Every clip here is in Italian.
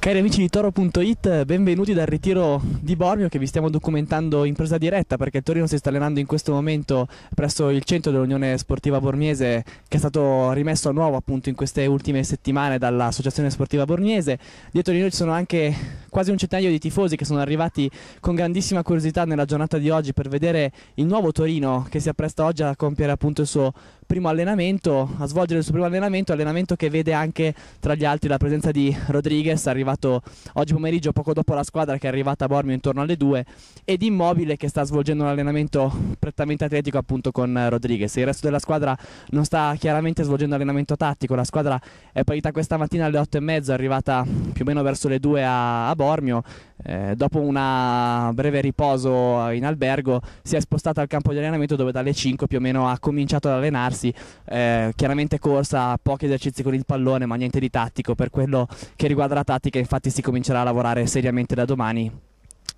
Cari amici di Toro.it, benvenuti dal ritiro di Bormio che vi stiamo documentando in presa diretta perché il Torino si sta allenando in questo momento presso il centro dell'Unione Sportiva Bormiese che è stato rimesso a nuovo appunto in queste ultime settimane dall'Associazione Sportiva Bormiese. Dietro di noi ci sono anche quasi un centinaio di tifosi che sono arrivati con grandissima curiosità nella giornata di oggi per vedere il nuovo Torino che si appresta oggi a compiere appunto il suo primo allenamento, a svolgere il suo primo allenamento, allenamento che vede anche tra gli altri la presenza di Rodriguez arrivato giocato oggi pomeriggio poco dopo la squadra che è arrivata a Bormio intorno alle 2 ed Immobile che sta svolgendo un allenamento prettamente atletico appunto con eh, Rodriguez. Il resto della squadra non sta chiaramente svolgendo allenamento tattico, la squadra è partita questa mattina alle 8 e mezzo, è arrivata più o meno verso le 2 a, a Bormio. Eh, dopo un breve riposo in albergo si è spostata al campo di allenamento dove dalle 5 più o meno ha cominciato ad allenarsi. Eh, chiaramente corsa, pochi esercizi con il pallone, ma niente di tattico. Per quello che riguarda la tattica infatti si comincerà a lavorare seriamente da domani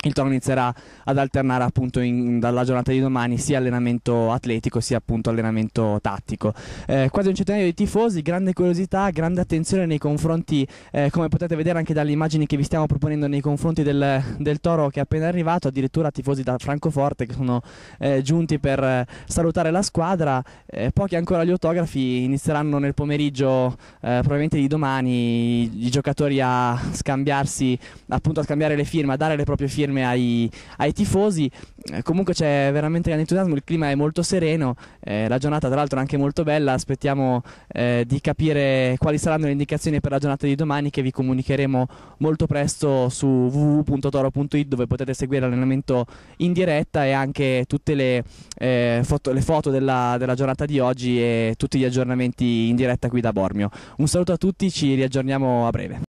il Toro inizierà ad alternare appunto in, dalla giornata di domani sia allenamento atletico sia appunto allenamento tattico. Eh, quasi un centinaio di tifosi, grande curiosità, grande attenzione nei confronti, eh, come potete vedere anche dalle immagini che vi stiamo proponendo nei confronti del, del toro che è appena arrivato, addirittura tifosi da Francoforte che sono eh, giunti per eh, salutare la squadra, eh, pochi ancora gli autografi, inizieranno nel pomeriggio eh, probabilmente di domani i, i giocatori a scambiarsi, appunto a scambiare le firme, a dare le proprie firme firme ai, ai tifosi. Eh, comunque c'è veramente grande entusiasmo, il clima è molto sereno, eh, la giornata tra l'altro è anche molto bella, aspettiamo eh, di capire quali saranno le indicazioni per la giornata di domani che vi comunicheremo molto presto su www.toro.it dove potete seguire l'allenamento in diretta e anche tutte le, eh, foto, le foto della, della giornata di oggi e tutti gli aggiornamenti in diretta qui da Bormio. Un saluto a tutti, ci riaggiorniamo a breve.